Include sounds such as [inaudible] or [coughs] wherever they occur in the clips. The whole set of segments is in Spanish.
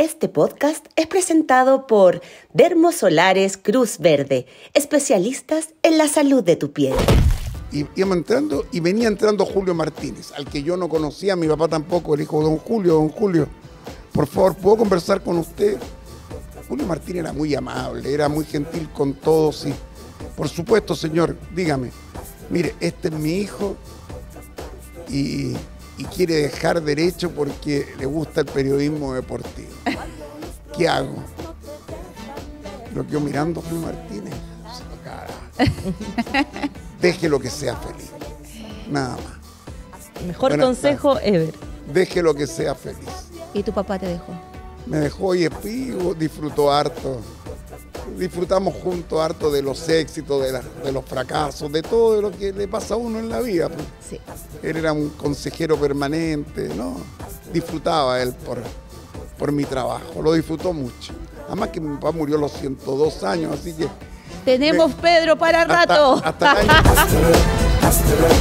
Este podcast es presentado por Solares Cruz Verde, especialistas en la salud de tu piel. Y íbamos entrando y venía entrando Julio Martínez, al que yo no conocía, mi papá tampoco, el hijo don Julio, don Julio, por favor, ¿puedo conversar con usted? Julio Martínez era muy amable, era muy gentil con todos y, por supuesto, señor, dígame, mire, este es mi hijo y y quiere dejar derecho porque le gusta el periodismo deportivo. ¿Qué hago? Lo quedo mirando a Julio Martínez. Deje lo que sea feliz. Nada más. Mejor consejo ever. Deje lo que sea feliz. ¿Y tu papá te dejó? Me dejó y disfrutó harto disfrutamos juntos harto de los éxitos, de, los fracasos, de todo lo que le pasa a uno en la vida. Pues. Él era un consejero permanente, ¿no? Disfrutaba él por, por mi trabajo, lo disfrutó mucho. Además que mi papá murió a los 102 años, así que... Tenemos Pedro para rato. Hasta, hasta el año.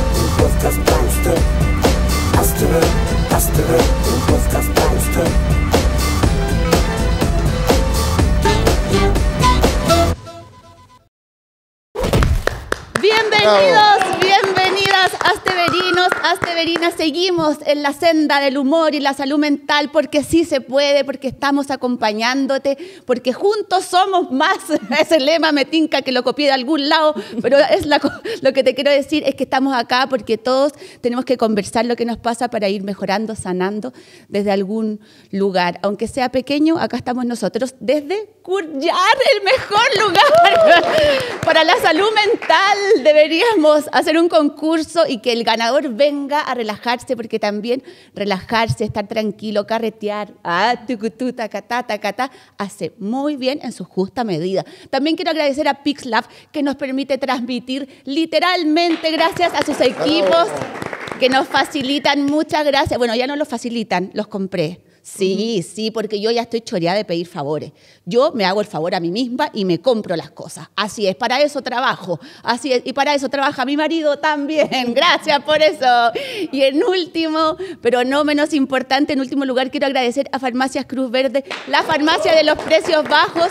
¡Bienvenidos! Severina, seguimos en la senda del humor y la salud mental porque sí se puede, porque estamos acompañándote, porque juntos somos más. [laughs] Ese lema me tinca que lo copié de algún lado, pero es lo que te quiero decir es que estamos acá porque todos tenemos que conversar lo que nos pasa para ir mejorando, sanando desde algún lugar. Aunque sea pequeño, acá estamos nosotros desde Curllar, el mejor lugar [laughs] para la salud mental. Deberíamos hacer un concurso y que el ganador venga venga a relajarse, porque también relajarse, estar tranquilo, carretear, ah, hace muy bien en su justa medida. También quiero agradecer a PixLab, que nos permite transmitir literalmente gracias a sus equipos que nos facilitan. Muchas gracias. Bueno, ya no los facilitan, los compré. Sí, sí, porque yo ya estoy choreada de pedir favores. Yo me hago el favor a mí misma y me compro las cosas. Así es, para eso trabajo. Así es, y para eso trabaja mi marido también. [laughs] Gracias por eso. Y en último, pero no menos importante, en último lugar, quiero agradecer a Farmacias Cruz Verde, la farmacia de los precios bajos.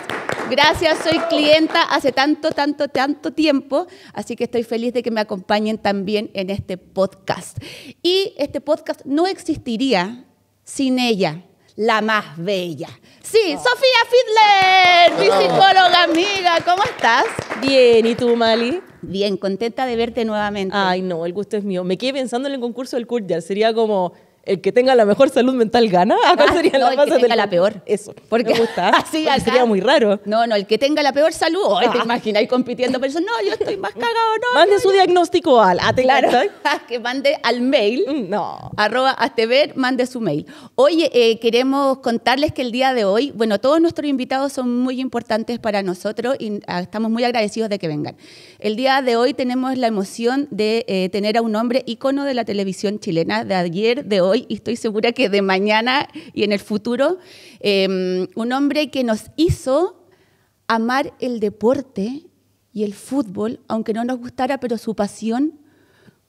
Gracias, soy clienta hace tanto, tanto, tanto tiempo, así que estoy feliz de que me acompañen también en este podcast. Y este podcast no existiría sin ella, la más bella. Sí, ah. Sofía Fidler, mi psicóloga amiga, ¿cómo estás? Bien, ¿y tú, Mali? Bien, contenta de verte nuevamente. Ay, no, el gusto es mío. Me quedé pensando en el concurso del ya Sería como el que tenga la mejor salud mental gana. [laughs] Acá ah, sería no, la el que tenga la peor. Eso. Porque me gusta. [laughs] Así sería muy raro. No, no, el que tenga la peor salud, oh, ah. te imagináis compitiendo, pero no, yo estoy más cagado, no. Mande su diagnóstico al a ah, claro, [laughs] ah, que mande al mail. Mm, no. Arroba a ver, mande su mail. Hoy eh, queremos contarles que el día de hoy, bueno, todos nuestros invitados son muy importantes para nosotros y estamos muy agradecidos de que vengan. El día de hoy tenemos la emoción de eh, tener a un hombre icono de la televisión chilena de ayer, de hoy y estoy segura que de mañana y en el futuro, em, un hombre que nos hizo amar el deporte y el fútbol, aunque no nos gustara, pero su pasión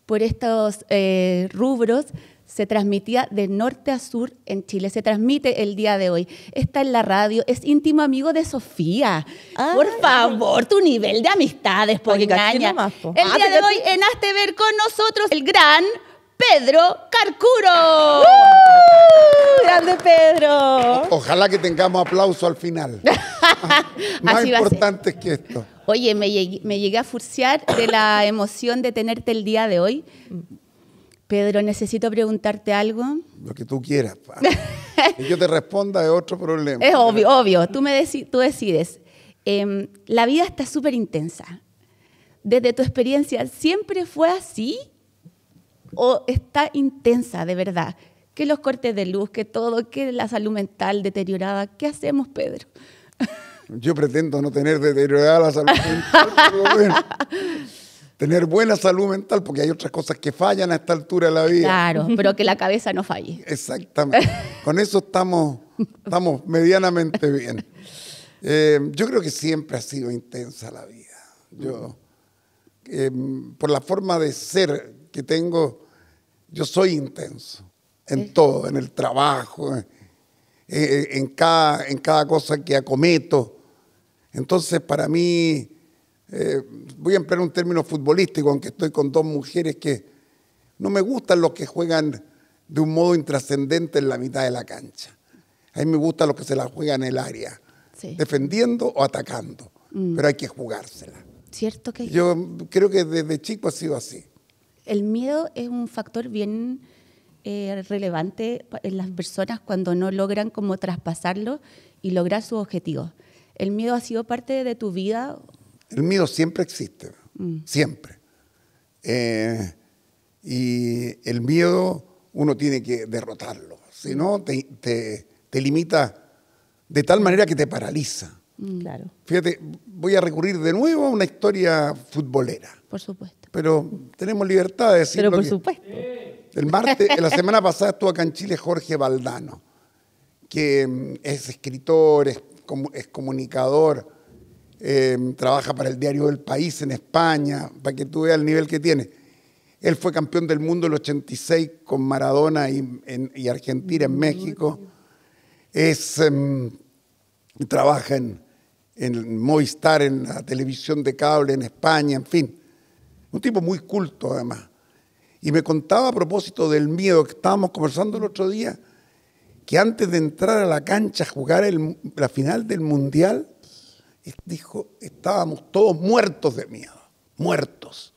por estos eh, rubros se transmitía de norte a sur en Chile, se transmite el día de hoy. Está en la radio, es íntimo amigo de Sofía. Ah. Por favor, tu nivel de amistades, por engaña. El ah, día de hoy en Astever con nosotros el gran Pedro Carcuro. ¡Uh! ¡Grande Pedro! Ojalá que tengamos aplauso al final. [laughs] Más importante que esto. Oye, me llegué, a furciar de la emoción de tenerte el día de hoy. Pedro, necesito preguntarte algo. Lo que tú quieras. Pa. que yo te responda es otro problema. Es obvio, obvio. Tú, me tú decides. Em, la vida está súper intensa. Desde tu experiencia, ¿siempre fue así? o está intensa de verdad, que los cortes de luz, que todo, que la salud mental deteriorada. ¿Qué hacemos, Pedro? [laughs] Yo pretendo no tener deteriorada la salud mental, [laughs] tener buena salud mental, porque hay otras cosas que fallan a esta altura de la vida. Claro, pero que la cabeza no falle. [laughs] Exactamente. Con eso estamos, estamos medianamente bien. Eh, yo creo que siempre ha sido intensa la vida. Yo, eh, por la forma de ser que tengo, yo soy intenso en todo, en el trabajo, eh, eh, eh, en, cada, en cada cosa que acometo. Entonces, para mí, voy a emplear un término futbolístico, aunque estoy con dos mujeres que no me gustan los que juegan de un modo intrascendente en la mitad de la cancha. A mí me gustan los que se la juegan en el área, defendiendo o atacando, mm. pero hay que jugársela. Cierto que yo creo que desde chico ha sido así el miedo es un factor bien eh, relevante en las personas cuando no logran como traspasarlo y lograr sus objetivos. ¿El miedo ha sido parte de tu vida? El miedo siempre existe, mm. siempre. Eh, y el miedo uno tiene que derrotarlo, si no te, te limita de tal manera que te paraliza. Mm. Claro. Fíjate, voy a recurrir de nuevo a una historia futbolera. Por supuesto pero tenemos libertad de decir Pero por supuesto. El martes, la semana pasada estuvo acá en Chile Jorge Valdano, que mm, es escritor, es, comunicador, em, trabaja para el diario El País en España, para que tú veas el nivel que tiene. Él fue campeón del mundo en el 86 con Maradona y, Argentina en mm, México. Es, em, trabaja en, en Movistar, en la televisión de cable en España, en fin un tipo muy culto además. Y me contaba a propósito del miedo que estábamos conversando el otro día, que antes de entrar a la cancha a jugar la final del Mundial, dijo, estábamos todos muertos de miedo, muertos.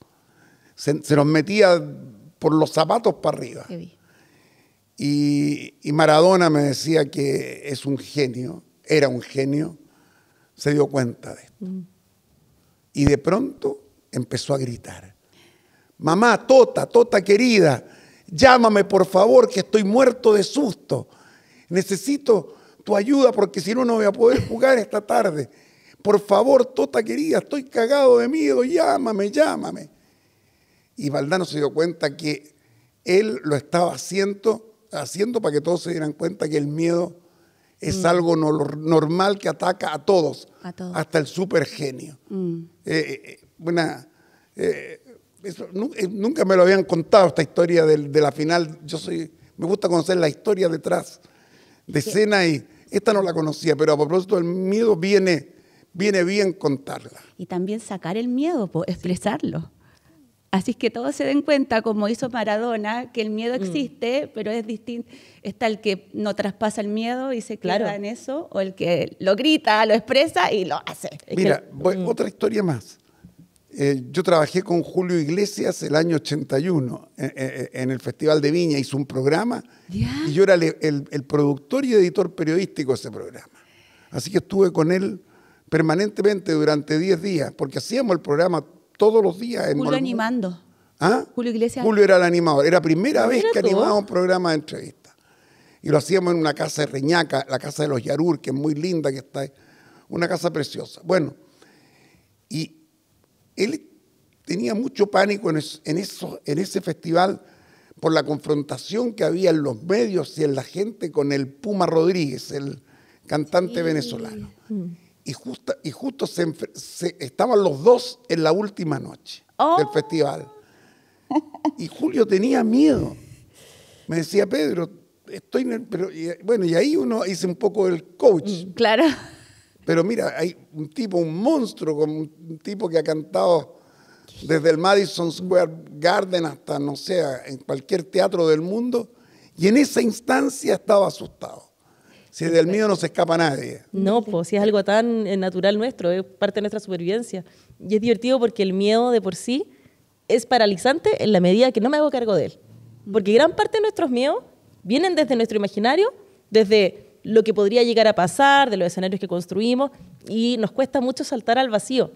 Se, nos metía por los zapatos para arriba. Y, Maradona me decía que es un genio, era un genio, se dio cuenta de esto. Mm. Y de pronto empezó a gritar. Mamá, Tota, Tota querida, llámame por favor, que estoy muerto de susto. Necesito tu ayuda porque si no, no voy a poder [laughs] jugar esta tarde. Por favor, Tota querida, estoy cagado de miedo, llámame, llámame. Y Valdano se dio cuenta que él lo estaba haciendo, haciendo para que todos se dieran cuenta que el miedo es mm. algo normal que ataca a todos, hasta el supergenio. genio. Mm. Eh, eh, bueno, eh, eh, nunca me lo habían contado esta historia de, la final. Yo soy, me gusta conocer la historia detrás de escena y esta no la conocía, pero a propósito el miedo viene, viene bien contarla. Y también sacar el miedo, expresarlo. Así es que todos se den cuenta, como hizo Maradona, que el miedo mm. existe, pero es distinto. Está el que no traspasa el miedo y se queda en eso, o el que lo grita, lo expresa y lo hace. Mira, voy, mm. otra historia más. Eh, yo trabajé con Julio Iglesias el año 81 eh, eh, en, el Festival de Viña, hizo un programa y yo era el, productor y editor periodístico de ese programa. Así que estuve con él permanentemente durante 10 días, porque hacíamos el programa todos los días. En Julio animando. ¿Ah? Julio Iglesias. Julio era el animador, era primera vez que animaba un programa de entrevista. Y lo hacíamos en una casa de Reñaca, la casa de los Yarur, que es muy linda, que está, ahí. una casa preciosa. Bueno, y, él tenía mucho pánico en, en ese festival por la confrontación que había en los medios y en la gente con el Puma Rodríguez, el cantante venezolano. Mm. Y, justo, y justo se, estaban los dos en la última noche del oh. festival. Y Julio tenía miedo. Me decía, Pedro, estoy en el, pero, bueno, y ahí uno hice un poco el coach. Mm, claro. Pero mira, hay un tipo, un monstruo, como un tipo que ha cantado desde el Madison Square Garden hasta, no sé, en cualquier teatro del mundo, y en esa instancia estaba asustado. Si del miedo no se escapa nadie. No, pues si es algo tan eh, natural nuestro, es parte de nuestra supervivencia. Y es divertido porque el miedo de por sí es paralizante en la medida que no me hago cargo de él. Porque gran parte de nuestros miedos vienen desde nuestro imaginario, desde lo que podría llegar a pasar, de los escenarios que construimos, y nos cuesta mucho saltar al vacío.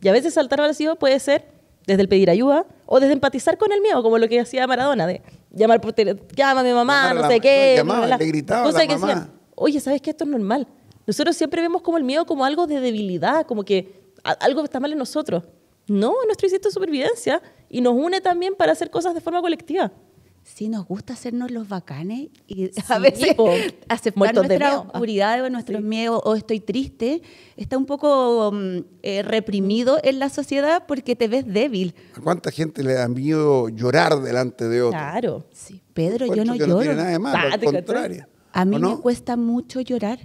Y a veces saltar al vacío puede ser desde el pedir ayuda o desde empatizar con el miedo, como lo que hacía Maradona, de llamar por teléfono, llámame mamá, no sé qué. llamaba, gritaba la que mamá. oye, ¿sabes qué? Esto es normal. Nosotros siempre vemos como el miedo como algo de debilidad, como que algo está mal en nosotros. No, nuestro instinto de supervivencia y nos une también para hacer cosas de forma colectiva. Si nos gusta hacernos los bacanes y [laughs] a veces aceptar nuestra ah, oscuridad o nuestros miedos o estoy triste, está un poco mm, eh, reprimido en la sociedad porque te ves débil. ¿A cuánta gente le da miedo llorar delante de otro? Claro, sí. Pedro, yo no lloro. al contrario. A mí me cuesta mucho llorar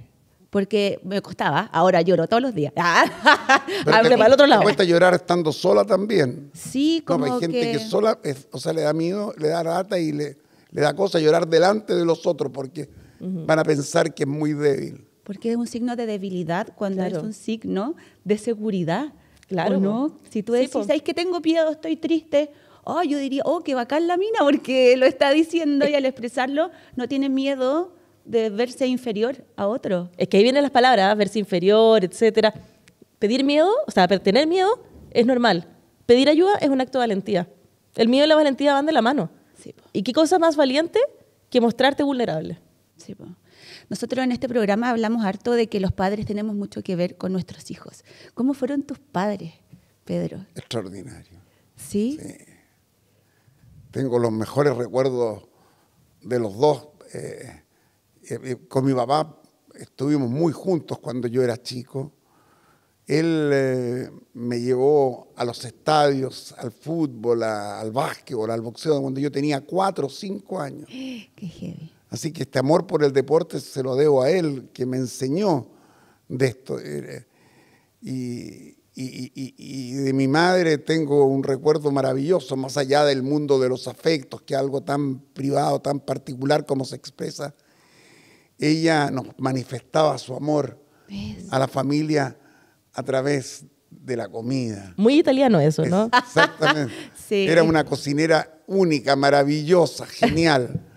porque me costaba, ahora lloro todos los días. [laughs] Pero para el otro lado. Me cuesta llorar estando sola también. Sí, pues, como hay gente que, sola, o sea, le da miedo, le da rata y le, le da cosa llorar delante de los otros porque van a pensar que es muy débil. Porque es un signo de debilidad cuando es un signo de seguridad. Claro. no? Si tú decís, que tengo miedo, estoy triste? Oh, yo diría, oh, qué bacán la mina, [laughs] porque lo está diciendo y al expresarlo no tiene miedo de verse inferior a otro. Es que ahí vienen las palabras, verse inferior, etcétera. Pedir miedo, o sea, tener miedo es normal. Pedir ayuda es un acto de valentía. El miedo y la valentía van de la mano. ¿Y qué cosa más valiente que mostrarte vulnerable? Sí, Nosotros en este programa hablamos harto de que los padres tenemos mucho que ver con nuestros hijos. ¿Cómo fueron tus padres, Pedro? Extraordinario. ¿Sí? Tengo los mejores recuerdos de los dos. Eh, eh, eh, con mi papá estuvimos muy juntos cuando yo era chico. Él eh, me llevó a los estadios, al fútbol, al básquetbol, al boxeo, cuando yo tenía cuatro o cinco años. [gasps] Qué Así que este amor por el deporte se lo debo a él, que me enseñó de esto. Y, y, de mi madre tengo un recuerdo maravilloso, más allá del mundo de los afectos, que algo tan privado, tan particular como se expresa ella nos manifestaba su amor a la familia a través de la comida. Muy italiano eso, ¿no? Exactamente. [laughs] Era una cocinera única, maravillosa, genial. [laughs]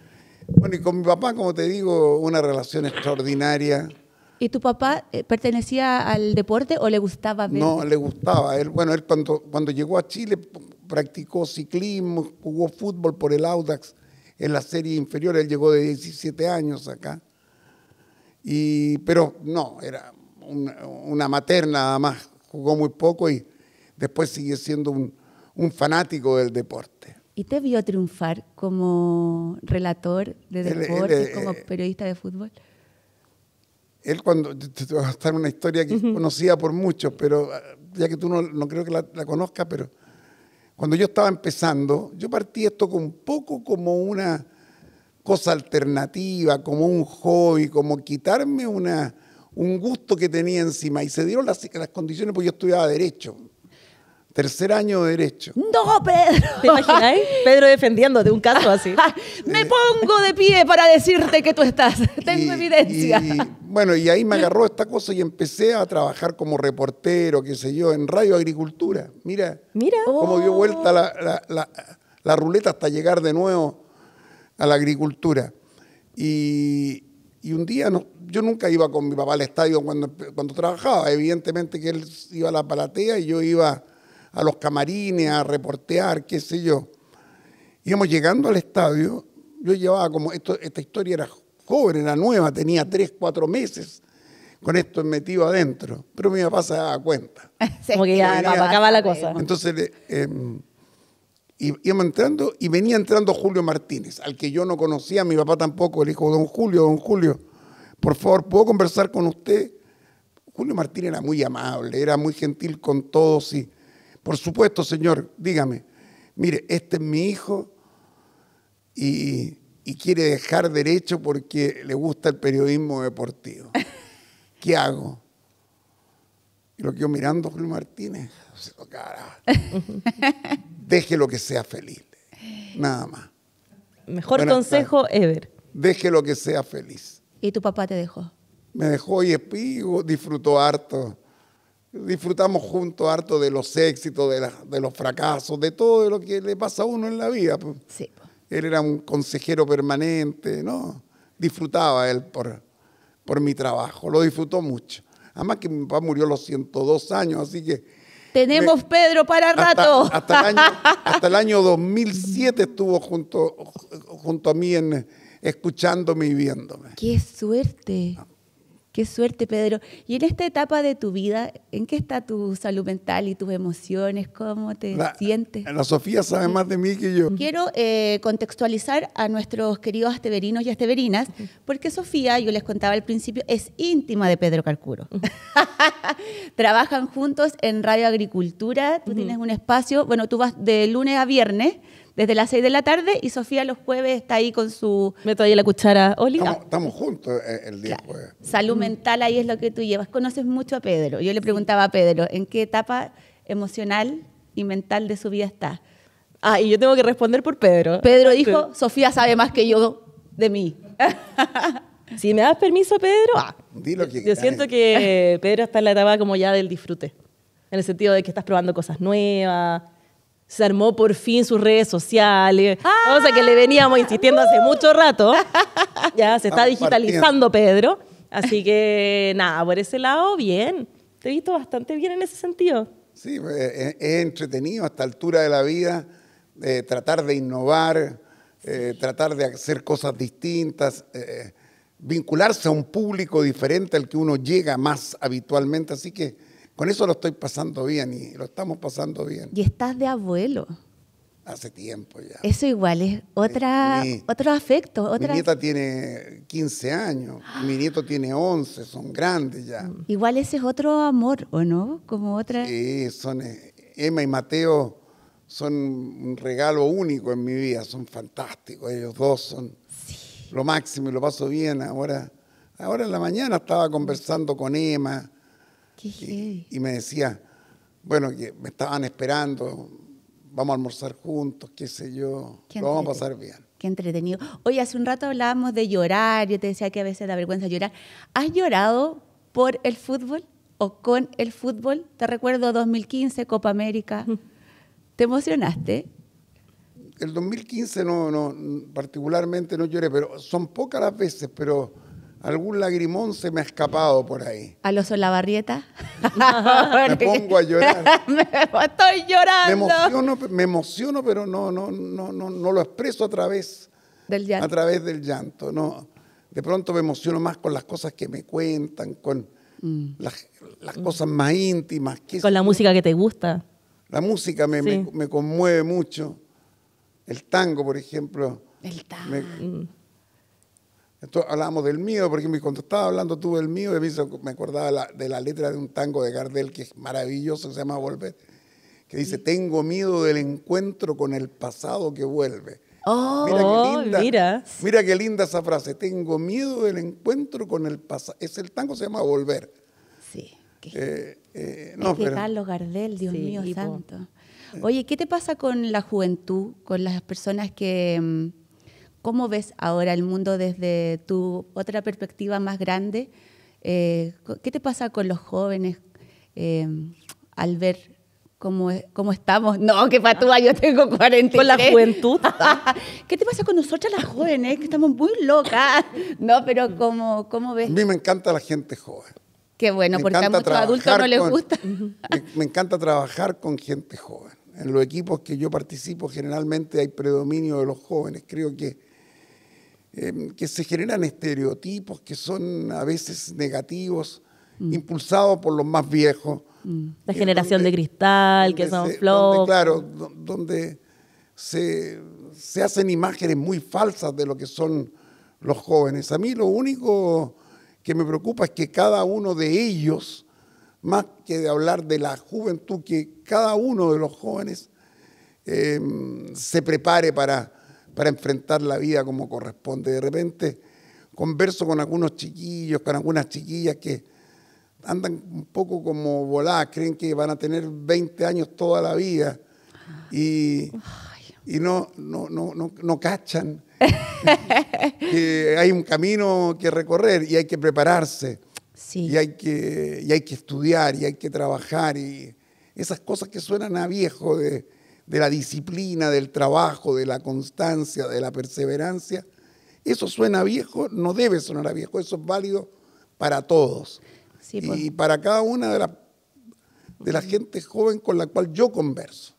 Bueno, y con mi papá, como te digo, una relación extraordinaria. ¿Y tu papá eh, pertenecía al deporte o le gustaba ver? No, le gustaba. Él, bueno, él cuando, cuando llegó a Chile practicó ciclismo, jugó fútbol por el Audax en la serie inferior. Él llegó de 17 años acá. Y, pero no, era una, materna nada más, jugó muy poco y después siguió siendo un, fanático del deporte. ¿Y te vio triunfar como relator de deporte, eh, como eh, periodista de fútbol? Él cuando, te voy a contar una historia que conocía por muchos, pero ah, ya que tú no, no creo que la, la conozcas, pero cuando yo estaba empezando, yo partí esto con un poco como una cosa alternativa, como un hobby, como quitarme una, un gusto que tenía encima. Y se dieron las, condiciones porque yo estudiaba Derecho. Tercer año de Derecho. ¡No, Pedro! ¿Te imagináis? Pedro defendiendo de un caso [laughs] así. me pongo de pie para decirte que tú estás. [laughs] Tengo evidencia. bueno, y ahí me agarró esta cosa y empecé a trabajar como reportero, qué sé yo, en Radio Agricultura. Mira. Mira. Cómo dio vuelta la ruleta hasta llegar de nuevo a la agricultura. Y, un día, no, yo nunca iba con mi papá al estadio cuando, cuando trabajaba, evidentemente que él iba a la palatea y yo iba a los camarines a reportear, qué sé yo. Íbamos llegando al estadio, yo llevaba como, esto, esta historia era joven, era nueva, tenía tres, cuatro meses con esto metido adentro, pero mi papá se daba cuenta. [laughs] como que ya, acaba la cosa. Entonces... Eh, y entrando y venía entrando Julio Martínez, al que yo no conocía, mi papá tampoco, el hijo don Julio, don Julio, por favor, ¿puedo conversar con usted? Julio Martínez era muy amable, era muy gentil con todos y, por supuesto, señor, dígame, mire, este es mi hijo y, quiere dejar derecho porque le gusta el periodismo deportivo. [laughs] ¿Qué hago? Y lo que mirando Julio Martínez, [laughs] Deje lo que sea feliz. Nada más. Mejor consejo ever. Deje lo que sea feliz. ¿Y tu papá te dejó? Me dejó y espigo, disfrutó harto. Disfrutamos juntos harto de los éxitos, de, los fracasos, de todo lo que le pasa a uno en la vida. Pues. Sí. Él era un consejero permanente, ¿no? Disfrutaba él por, por mi trabajo, lo disfrutó mucho. Además que mi papá murió a los 102 años, así que tenemos Pedro para rato. Hasta, el año, 2007 [laughs] estuvo junto, junto a mí en, escuchándome y viéndome. ¡Qué suerte! Qué suerte, Pedro. Y en esta etapa de tu vida, ¿en qué está tu salud mental y tus emociones? ¿Cómo te sientes? La Sofía sabe más de mí que yo. Quiero eh, contextualizar a nuestros queridos asteverinos y asteverinas, porque Sofía, yo les contaba al principio, es íntima de Pedro Calcuro. [laughs] Trabajan juntos en Radio Agricultura. Tú tienes un espacio, bueno, tú vas de lunes a viernes desde las 6 de la tarde y Sofía los jueves está ahí con su... Meto ahí la cuchara, Oli. Estamos, juntos eh, el día jueves. Salud mental ahí es lo que tú llevas. Conoces mucho a Pedro. Yo le preguntaba a Pedro, ¿en qué etapa emocional y mental de su vida está? Ah, y yo tengo que responder por Pedro. Pedro dijo, Sofía sabe más que yo de mí. [laughs] si me das permiso, Pedro, ah. que yo siento que Pedro está en la etapa como ya del disfrute, en el sentido de que estás probando cosas nuevas, se armó por fin sus redes sociales, ah. O sea, que le veníamos insistiendo hace mucho rato. [laughs] Ya se está digitalizando Pedro. Así que nada, por ese lado, bien. Te he visto bastante bien en ese sentido. Sí, es, pues, eh, eh, entretenido a esta altura de la vida, eh, tratar de innovar, tratar de hacer cosas distintas, vincularse a un público diferente al que uno llega más habitualmente. Así que con eso lo estoy pasando bien y lo estamos pasando bien. Y estás de abuelo. Hace tiempo ya. Eso igual es otra, otro afecto. Otra... Mi nieta tiene 15 años, mi nieto tiene 11, son grandes ya. Igual ese es otro amor, ¿o no? Como otra... Sí, son, eh, Emma y Mateo son un regalo único en mi vida, son fantásticos, ellos dos son lo máximo y lo paso bien. Ahora, ahora en la mañana estaba conversando con Emma y, me decía, bueno, me estaban esperando, vamos a almorzar juntos, qué sé yo, lo vamos a pasar bien. Qué entretenido. Hoy hace un rato hablábamos de llorar, yo te decía que a veces da vergüenza llorar. ¿Has llorado por el fútbol o con el fútbol? Te recuerdo 2015, Copa América. [laughs] ¿Te emocionaste? El 2015 no, no, particularmente no lloré, pero son pocas las veces, pero Algún lagrimón se me ha escapado por ahí. ¿A los Olavarrieta? me pongo a llorar. [laughs] estoy llorando. Me emociono, me emociono pero no, no, no, no, lo expreso a través del llanto. A través del llanto. No. De pronto me emociono más con las cosas que me cuentan, con mm. las, cosas más íntimas. con la música que te gusta. La música me, conmueve mucho. El tango, por ejemplo. El tango. Entonces hablábamos del mío, porque cuando estaba hablando tú del mío, me acordaba de la letra de un tango de Gardel que es maravilloso, se llama Volver, que dice, tengo miedo del encuentro con el pasado que vuelve. Oh, mira qué oh, linda, mira. qué linda esa frase, tengo miedo del encuentro con el pasado. Es el tango se llama Volver. Sí. qué eh, eh Carlos Gardel, Dios mío santo. Eh. Oye, ¿qué te pasa con la juventud, con las personas que mm, ¿Cómo ves ahora el mundo desde tu otra perspectiva más grande? Eh, ¿Qué te pasa con los jóvenes em, al ver cómo, e-, cómo, estamos? No, que patúa, yo tengo 40. Con la juventud. [laughs] ¿Qué te pasa con nosotras las jóvenes? Que estamos muy locas. No, pero ¿cómo, cómo ves? A mí me encanta la gente joven. Qué bueno, porque a muchos adultos no les gusta. [laughs] me encanta trabajar con gente joven. En los equipos que yo participo generalmente hay predominio de los jóvenes. Creo que Em, que se generan estereotipos que son a veces negativos, mm. impulsados por los más viejos. Mm. La generación de cristal, que son flojos. Claro, donde se, hacen imágenes muy falsas de lo que son los jóvenes. A mí lo único que me preocupa es que cada uno de ellos, más que de hablar de la juventud, que cada uno de los jóvenes em, se prepare para para enfrentar la vida como corresponde. De repente converso con algunos chiquillos, con algunas chiquillas que andan un poco como voladas, creen que van a tener 20 años toda la vida y, no, no, no, cachan [laughs] que hay un camino que recorrer y hay que prepararse. Y, hay que, y hay que estudiar y hay que trabajar y esas cosas que suenan a viejo de de la disciplina, del trabajo, de la constancia, de la perseverancia. Eso suena viejo, no debe sonar a viejo, eso es válido para todos. Pues. Y para cada una de las de la gente joven con la cual yo converso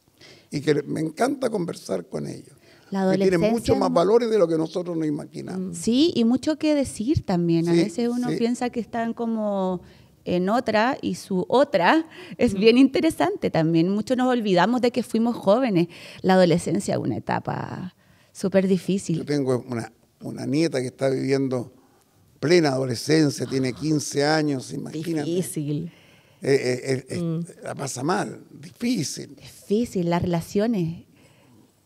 y que me encanta conversar con ellos. La adolescencia, mucho más valores de lo que nosotros nos imaginamos. Sí, y mucho que decir también. a veces uno piensa que están como en otra y su otra es bien interesante también. Muchos nos olvidamos de que fuimos jóvenes. La adolescencia es una etapa súper difícil. Yo tengo una, una, nieta que está viviendo plena adolescencia, tiene 15 años, imagínate. Difícil. Eh, eh, eh, mm. La pasa mal, difícil. Difícil, las relaciones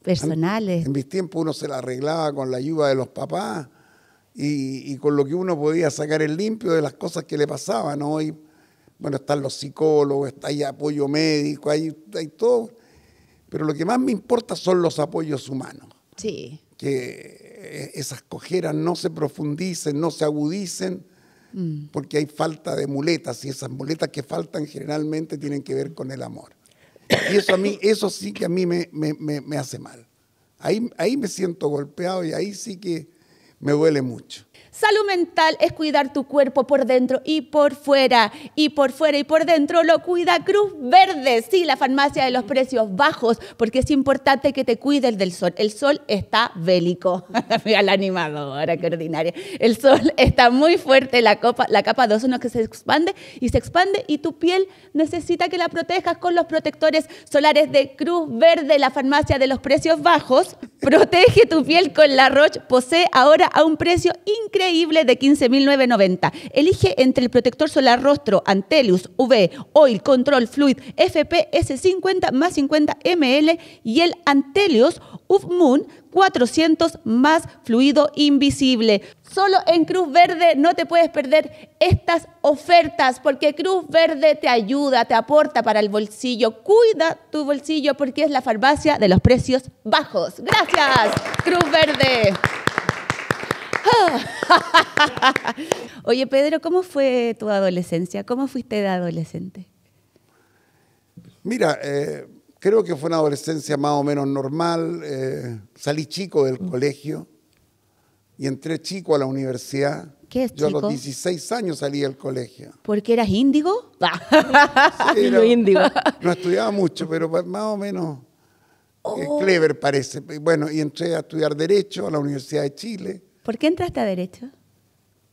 personales. en mis tiempos uno se la arreglaba con la ayuda de los papás y, con lo que uno podía sacar el limpio de las cosas que le pasaban. Hoy, bueno, están los psicólogos, está ahí apoyo médico, hay, todo. Pero lo que más me importa son los apoyos humanos. Sí. Que eh, esas cojeras no se profundicen, no se agudicen, mm. porque hay falta de muletas y esas muletas que faltan generalmente tienen que ver con el amor. Y eso, a mí, [coughs] eso sí que a mí me, me, me, me hace mal. Ahí, ahí me siento golpeado y ahí sí que me duele mucho. Salud mental es cuidar tu cuerpo por dentro y por fuera. Y por fuera y por dentro lo cuida Cruz Verde. Sí, la farmacia de los precios bajos, porque es importante que te cuides del sol. El sol está bélico. Mira la [laughs] animadora, que ordinaria. El sol está muy fuerte, la, la capa de ozono que se expande y se expande y tu piel necesita que la protejas con los protectores solares de Cruz Verde, la farmacia de los precios bajos. Protege tu piel con la Roche posee ahora a un precio increíble increíble de 15.990. Elige entre el protector solar rostro Antelius UV Oil Control Fluid FPS 50 más 50 ml y el Antelius UV Moon 400 más fluido invisible. Solo en Cruz Verde no te puedes perder estas ofertas porque Cruz Verde te ayuda, te aporta para el bolsillo. Cuida tu bolsillo porque es la farmacia de los precios bajos. Gracias, Cruz Verde. [laughs] Oye, Pedro, ¿cómo fue tu adolescencia? ¿Cómo fuiste de adolescente? Mira, eh, creo que fue una adolescencia más o menos normal. Eh, salí chico del mm. colegio y entré chico a la universidad. ¿Qué es Yo a los 16 años salí del colegio. ¿Porque eras [laughs] [laughs] índigo? No estudiaba mucho, pero más o menos eh, oh. clever parece. Bueno, y entré a estudiar Derecho a la Universidad de Chile. ¿Por qué entraste a Derecho?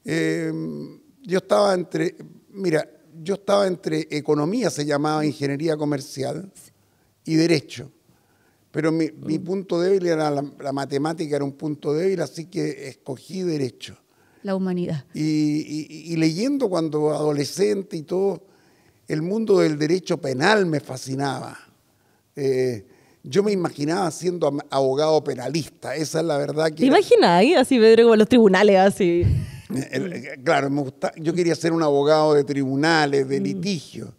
Em, yo estaba entre, mira, yo estaba entre Economía, se llamaba Ingeniería Comercial, y Derecho. Pero mi, mm. punto débil era la, matemática, era un punto débil, así que escogí derecho. La humanidad. Y, leyendo cuando adolescente y todo, el mundo del derecho penal me fascinaba. Eh, yo me imaginaba siendo abogado penalista, esa es la verdad que... ¿Te imaginas ahí así, Pedro, como los tribunales, así? [laughs] Eh, eh, claro, me yo quería ser un abogado de tribunales, de mm. litigio.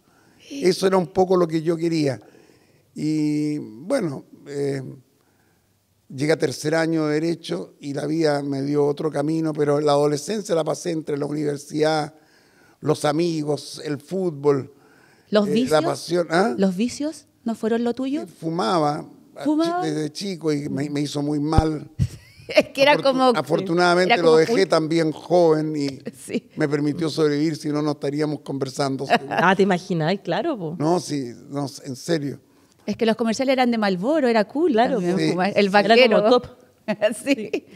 Eso era un poco lo que yo quería. Y bueno, eh, llegué a tercer año de Derecho y la vida me dio otro camino, pero la adolescencia la pasé entre la universidad, los amigos, el fútbol. ¿Los vicios? La pasión. ¿ah? ¿Los vicios? ¿No fueron lo tuyo? Fumaba, ah, ¿Fumaba? desde chico y me, hizo muy mal. [laughs] es que era como. Afortunadamente lo dejé también joven y [laughs] me permitió sobrevivir, si no, no estaríamos conversando. [laughs] ah, te imaginas, claro. No, sí, no, en serio. Es que los comerciales eran de Malboro, era cool, claro. el vaquero. top.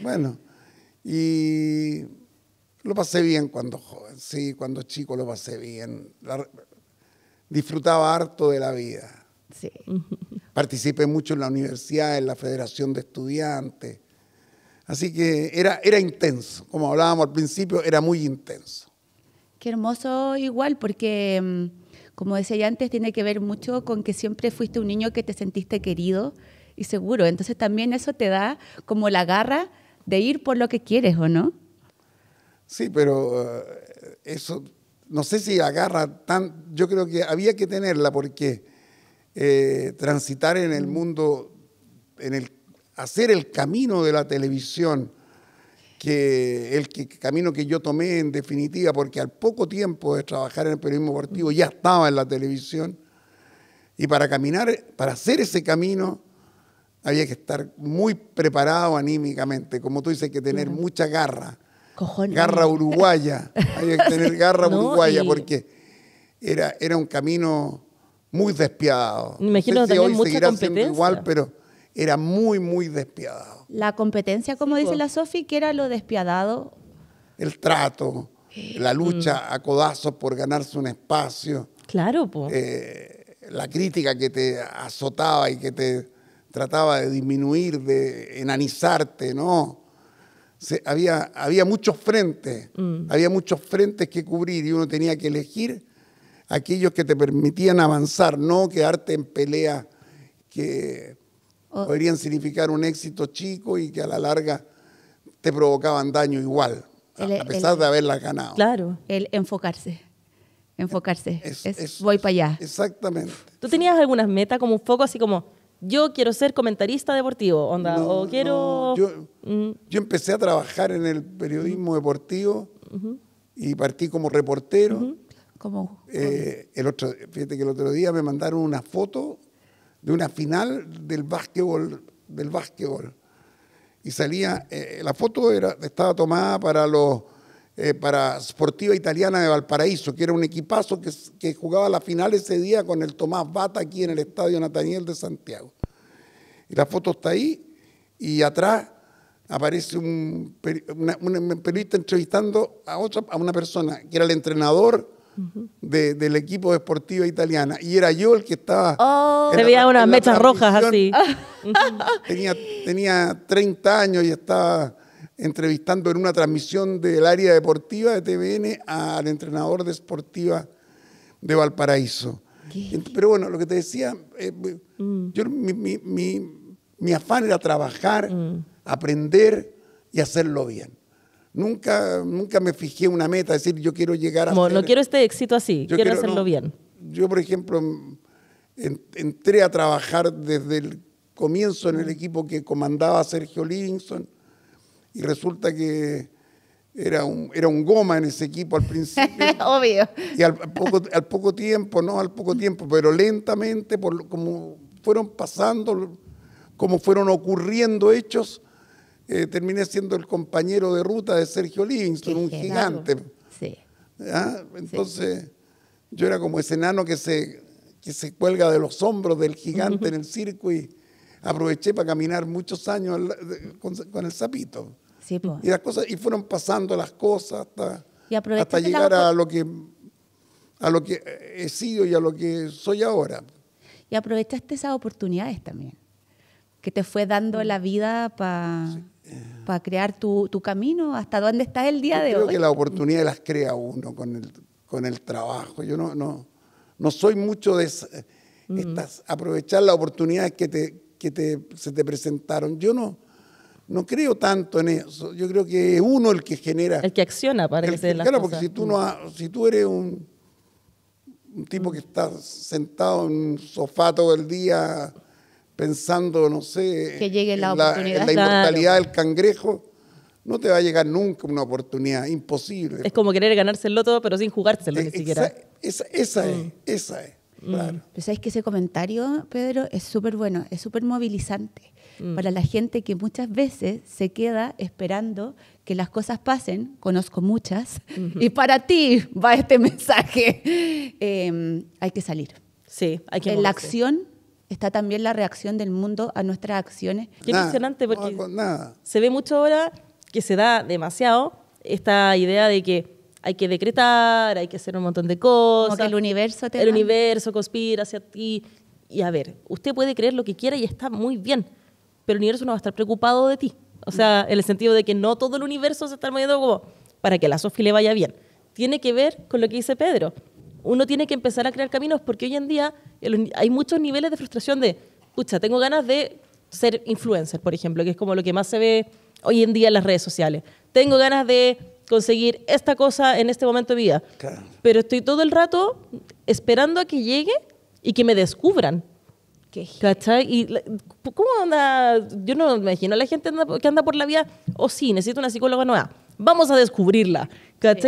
Bueno, y lo pasé bien cuando joven, sí, cuando chico lo pasé bien. disfrutaba harto de la vida. Sí. Participé mucho en la universidad, en la Federación de Estudiantes. Así que era, era intenso, como hablábamos al principio, era muy intenso. Qué hermoso igual, porque mm, como decía antes, tiene que ver mucho con que siempre fuiste un niño que te sentiste querido y seguro. Entonces también eso te da como la garra de ir por lo que quieres, ¿o no? Sí, pero eh, eso, no sé si agarra tan, yo creo que había que tenerla porque eh, transitar en el mundo, en el hacer el camino de la televisión, que el camino que yo tomé en definitiva, porque al poco tiempo de trabajar en el periodismo deportivo ya estaba en la televisión, y para caminar, para hacer ese camino, había que estar muy preparado anímicamente, como tú dices, que tener mucha garra, garra uruguaya, que [laughs] tener garra uruguaya, porque era, era un camino muy despiadado. Me imagino sé que si mucha competencia. igual, pero era muy, muy despiadado. La competencia, como dice la Sofi, que era lo despiadado. El trato, la lucha mm. a codazos por ganarse un espacio. Claro, pues. la crítica que te azotaba y que te trataba de disminuir, de enanizarte, ¿no? Se, había, había muchos frentes, mm. había muchos frentes que cubrir y uno tenía que elegir aquellos que te permitían avanzar, no quedarte en pelea que oh. podrían significar un éxito chico y que a la larga te provocaban daño igual, a e- pesar de haberla ganado. Claro, el enfocarse. Enfocarse. voy para allá. Exactamente. ¿Tú tenías algunas metas como un foco así como yo quiero ser comentarista deportivo, onda, o quiero... Yo, empecé a trabajar en el periodismo deportivo y partí como reportero. Eh, el otro, fíjate que el otro día me mandaron una foto de una final del básquetbol, del básquetbol. Y salía, eh, la foto estaba tomada para los eh, Sportiva Italiana de Valparaíso, que era un equipazo que, jugaba la final ese día con el Tomás Bata aquí en el Estadio Nataniel de Santiago. Y la foto está ahí y atrás aparece un, periodista entrevistando a, otra, a una persona que era el entrenador de, del equipo deportivo italiana. Y era yo el que estaba. Oh. tenía unas mechas rojas así. [laughs] tenía, tenía 30 años y estaba entrevistando en una transmisión del área deportiva de TVN al entrenador de Sportiva de Valparaíso. Pero bueno, lo que te decía, eh, mm. yo, mi, mi, afán era trabajar, mm. aprender y hacerlo bien. Nunca, nunca me fijé una meta, decir, yo quiero llegar a... No, no quiero este éxito así, quiero, hacerlo bien. Yo, por ejemplo, entré a trabajar desde el comienzo en el equipo que comandaba Sergio Livingston y resulta que era un, era un goma en ese equipo al principio. [laughs] Obvio. Y al, al, poco, al poco tiempo, no al poco tiempo, pero lentamente, por, como fueron pasando, como fueron ocurriendo hechos, eh, terminé siendo el compañero de ruta de Sergio Livingston, un gigante. ¿Ah? Sí. Entonces, yo era como ese enano que se, que se cuelga de los hombros del gigante en el circo y aproveché para caminar muchos años con, el sapito. Sí, y las cosas y fueron pasando las cosas hasta, hasta llegar a lo que a lo que he sido y a lo que soy ahora. Y aprovechaste esas oportunidades también, que te fue dando mm. la vida para para crear tu, camino, hasta dónde estás el día de hoy? hoy. Creo que la oportunidad las crea uno con el, con el trabajo. Yo no, no, no soy mucho de aprovechar las oportunidades que, te, se te presentaron. Yo no, no creo tanto en eso. Yo creo que es uno el que genera. El que acciona para que se Claro, porque si tú, no, mm. si tú eres un, un tipo que mm. está sentado en un sofá todo el día pensando, no sé, que llegue la, la, oportunidad. la inmortalidad del cangrejo, no te va a llegar nunca una oportunidad, imposible. Es como querer ganárselo todo, pero sin jugárselo eh, ni siquiera. Esa, esa es, esa es. Mm. Mm. Claro. Pero sabes que ese comentario, Pedro, es súper bueno, es súper movilizante mm. para la gente que muchas veces se queda esperando que las cosas pasen, conozco muchas, [laughs] y para ti va este mensaje, [laughs] em, hay que salir. Sí, hay que En la acción está también la reacción del mundo a nuestras acciones. Qué emocionante porque se ve mucho ahora que se da demasiado esta idea de que hay que decretar, hay que hacer un montón de cosas. Como que el universo te El universo conspira hacia ti. Y a ver, usted puede creer lo que quiera y está muy bien, pero el universo no va a estar preocupado de ti. O sea, en el sentido de que no todo el universo se está moviendo como para que la Sofi le vaya bien. Tiene que ver con lo que dice Pedro uno tiene que empezar a crear caminos porque hoy en día hay muchos niveles de frustración de, pucha, tengo ganas de ser influencer, por ejemplo, que es como lo que más se ve hoy en día en las redes sociales. Tengo ganas de conseguir esta cosa en este momento de vida. Pero estoy todo el rato esperando a que llegue y que me descubran. ¿Cómo anda? Yo no me imagino la gente que anda por la vía, o oh, sí, necesito una psicóloga nueva vamos a descubrirla.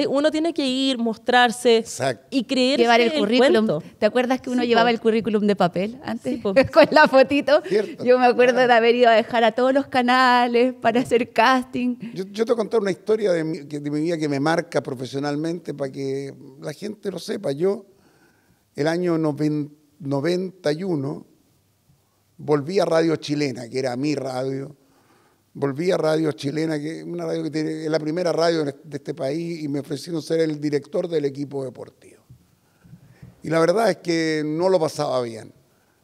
Uno tiene que ir, mostrarse y creer Llevar el currículum. ¿Te acuerdas que uno llevaba el currículum de papel antes? [laughs] con la fotito. Yo me acuerdo de haber ido a dejar a todos los canales para hacer casting. Yo, te contar una historia de mi, vida que me marca profesionalmente para que la gente lo sepa. Yo, el año 91, volví a Radio Chilena, que era mi radio volví a Radio Chilena, que es la primera radio de este país, y me ofrecieron ser el director del equipo deportivo. Y la verdad es que no lo pasaba bien.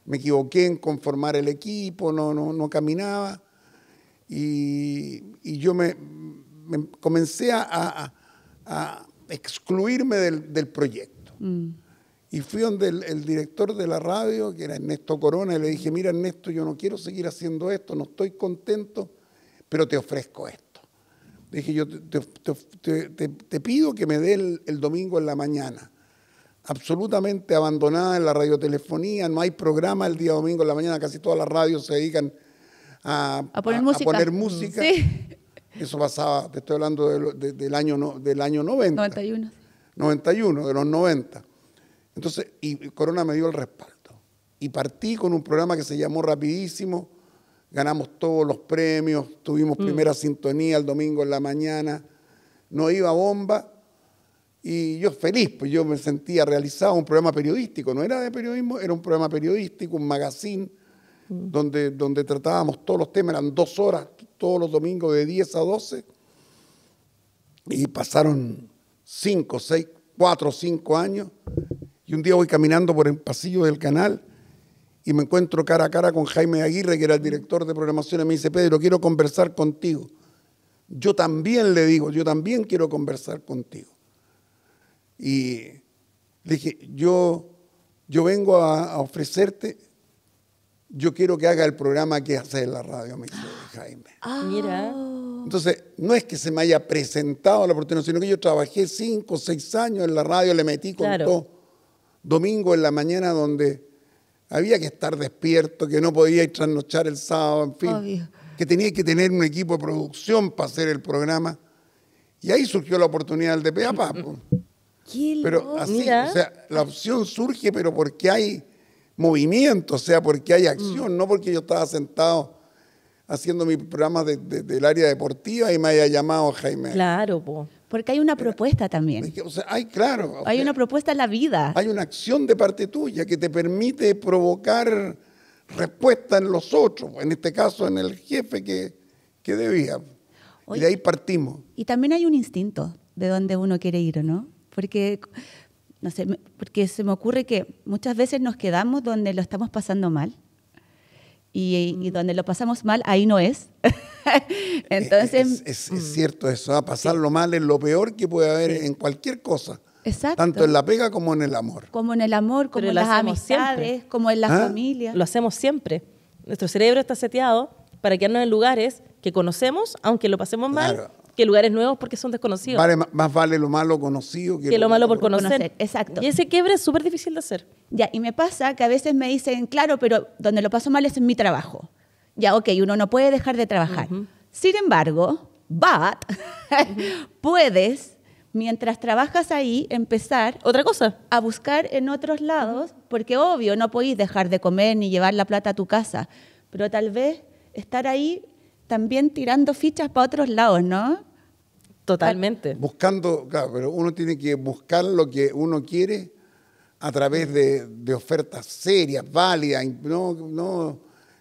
Me equivoqué en conformar el equipo, no, no, caminaba. Y, yo me, comencé a, excluirme del, proyecto. Mm. Y fui donde el, el, director de la radio, que era Ernesto Corona, y le dije, mira Ernesto, yo no quiero seguir haciendo esto, no estoy contento, pero te ofrezco esto. dije, yo te, pido que me dé el, domingo en la mañana absolutamente abandonada en la radiotelefonía, no hay programa el día domingo en la mañana, casi todas las radios se dedican a, poner música. Eso pasaba, te estoy hablando del, año, del año 90. 91. 91, de los 90. Entonces, y Corona me dio el respaldo. Y partí con un programa que se llamó Rapidísimo, ganamos todos los premios, tuvimos mm. primera sintonía el domingo en la mañana, no iba bomba y yo feliz, pues yo me sentía realizado un programa periodístico, no era de periodismo, era un programa periodístico, un magazine, mm. donde, donde tratábamos todos los temas, eran dos horas todos los domingos de 10 a 12 y pasaron 5, 6, 4, cinco años y un día voy caminando por el pasillo del canal y me encuentro cara a cara con Jaime Aguirre, que era el director de programación, y me dice, Pedro, quiero conversar contigo. Yo también le digo, yo también quiero conversar contigo. Y le dije, yo, yo vengo a, ofrecerte, yo quiero que haga el programa que hace en la radio, me dice [gasps] Jaime. Ah. mira. Entonces, no es que se me haya presentado la oportunidad, sino que yo trabajé cinco, seis años en la radio, le metí con todo. Domingo en la mañana donde había que estar despierto, que no podía trasnochar el sábado, en fin, que tenía que tener un equipo de producción para hacer el programa. Y ahí surgió la oportunidad del DPA, papo. [laughs] Pero así, o sea, la opción surge, pero porque hay movimiento, o sea, porque hay acción, mm. no porque yo estaba sentado haciendo mi programa del área deportiva y me haya llamado Jaime. Claro, pues. Porque hay una propuesta también. hay, claro. hay una propuesta en la vida. Hay una acción de parte tuya que te permite provocar respuesta en los otros, en este caso en el jefe que, que debía. y de ahí partimos. Y también hay un instinto de donde uno quiere ir, ¿no? Porque, no sé, porque se me ocurre que muchas veces nos quedamos donde lo estamos pasando mal y, donde lo pasamos mal, ahí no es. [laughs] Entonces. Es, mm. cierto eso, a ¿ah? pasarlo mal es lo peor que puede haber en cualquier cosa. Exacto. Tanto en la pega como en el amor. Como en el amor, como en las amistades, como en la ¿Ah? familia. Lo hacemos siempre. Nuestro cerebro está seteado para quedarnos en lugares que conocemos, aunque lo pasemos mal, que lugares nuevos porque son desconocidos. Vale, más vale lo malo conocido que, lo, malo por conocer. Exacto. Y ese quiebre es súper difícil de hacer. Ya, y me pasa que a veces me dicen, claro, pero donde lo paso mal es en mi trabajo. Ya, ok, uno no puede dejar de trabajar. Sin embargo, but, [laughs] puedes, mientras trabajas ahí, empezar... ¿Otra cosa? A buscar en otros lados, porque obvio, no podéis dejar de comer ni llevar la plata a tu casa, pero tal vez estar ahí también tirando fichas para otros lados, ¿no? Totalmente. Buscando, claro, pero uno tiene que buscar lo que uno quiere a través de, ofertas serias, válidas, no,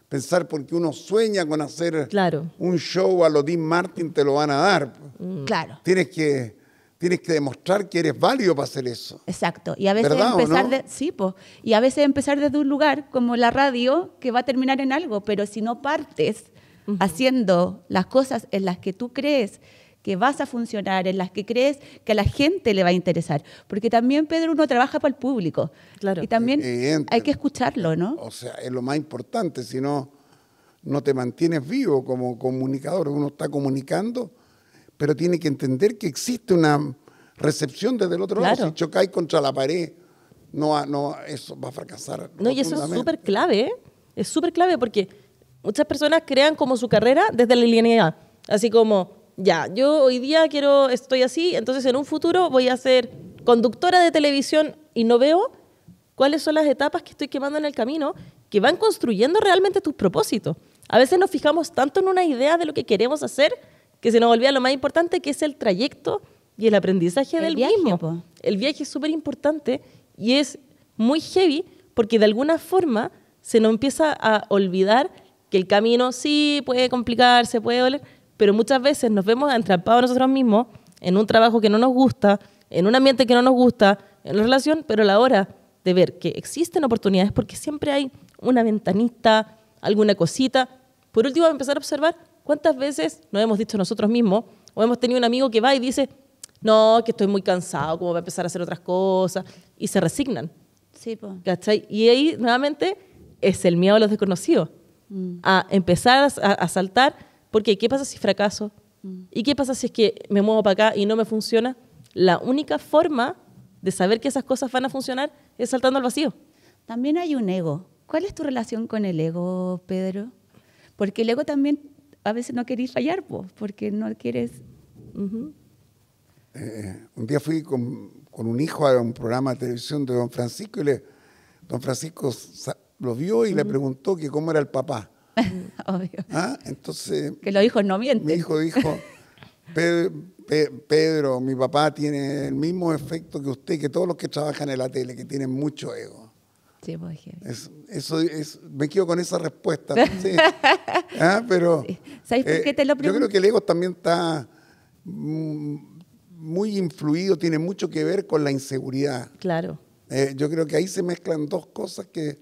pensar porque uno sueña con hacer un show a lo Dean Martin, te lo van a dar. Mm. Claro. Tienes que, tienes que demostrar que eres válido para hacer eso. Exacto. Y a veces empezar sí, pues, y a veces empezar desde un lugar como la radio que va a terminar en algo, pero si no partes haciendo las cosas en las que tú crees que vas a funcionar, en las que crees que a la gente le va a interesar. Porque también, Pedro, uno trabaja para el público. Claro. Y también eh, eh, hay que escucharlo, ¿no? O sea, es lo más importante, si no, no te mantienes vivo como comunicador. Uno está comunicando, pero tiene que entender que existe una recepción desde el otro lado. Si chocáis contra la pared, no, no, eso va a fracasar. No, y eso es súper clave, ¿eh? es súper clave porque muchas personas crean como su carrera desde la linealidad. Así como, ya, yo hoy día quiero, estoy así, entonces en un futuro voy a ser conductora de televisión y no veo cuáles son las etapas que estoy quemando en el camino que van construyendo realmente tus propósitos. A veces nos fijamos tanto en una idea de lo que queremos hacer que se nos olvida lo más importante que es el trayecto y el aprendizaje del viaje, mismo. El viaje es súper importante y es muy heavy porque de alguna forma se nos empieza a olvidar que el camino sí puede complicarse, puede doler, pero muchas veces nos vemos atrapados nosotros mismos en un trabajo que no nos gusta, en un ambiente que no nos gusta, en la relación, pero a la hora de ver que existen oportunidades, porque siempre hay una ventanita, alguna cosita, por último empezar a observar cuántas veces nos hemos dicho nosotros mismos o hemos tenido un amigo que va y dice, no, que estoy muy cansado, como voy a empezar a hacer otras cosas, y se resignan. Sí, pues. Y ahí nuevamente es el miedo a los desconocidos, mm. a empezar a saltar porque, ¿qué pasa si fracaso? Mm. ¿Y qué pasa si es que me muevo para acá y no me funciona? La única forma de saber que esas cosas van a funcionar es saltando al vacío. También hay un ego. ¿Cuál es tu relación con el ego, Pedro? Porque el ego también a veces no queréis fallar vos, porque no quieres... Eh, eh, un día fui con, un hijo a un programa de televisión de Don Francisco y le, Don Francisco lo vio y le preguntó que cómo era el papá. [laughs] Obvio. Ah, entonces. Que lo dijo no mienten. Mi hijo dijo: Pedro, mi papá tiene el mismo efecto que usted, que todos los que trabajan en la tele, que tienen mucho ego. Sí, pues, dije. eso me quedo con esa respuesta. [laughs] Ah, pero. por qué te lo eh, Yo creo que el ego también está mm, muy influido, tiene mucho que ver con la inseguridad. Claro. Eh, yo creo que ahí se mezclan dos cosas que